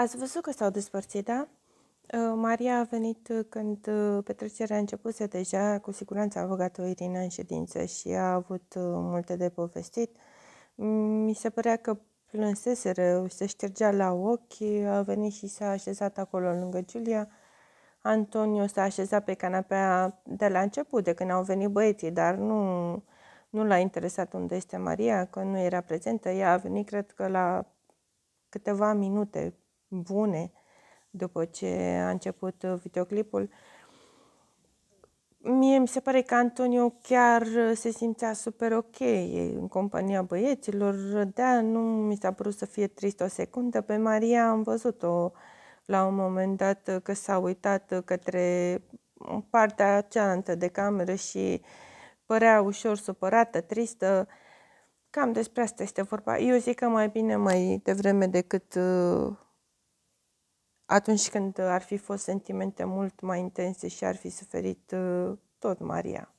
Ați văzut că s-au despărțit, da? Uh, Maria a venit uh, când uh, petrecerea a începuse deja, cu siguranță a avut o Irina în ședință și a avut multe de povestit. Mm, mi se părea că plânseseră, se ștergea la ochi, a venit și s-a așezat acolo lângă Giulia. Antonio s-a așezat pe canapea de la început, de când au venit băieții, dar nu, nu l-a interesat unde este Maria, că nu era prezentă. Ea a venit, cred că, la câteva minute bune după ce a început uh, videoclipul. Mie mi se pare că Antonio chiar uh, se simțea super ok în compania băieților, da, nu mi s-a părut să fie trist o secundă. Pe Maria am văzut-o la un moment dat uh, că s-a uitat către mm, partea cealaltă de cameră și părea ușor supărată, tristă. Cam despre asta este vorba. Eu zic că mai bine mai devreme decât uh, atunci când ar fi fost sentimente mult mai intense și ar fi suferit uh, tot Maria.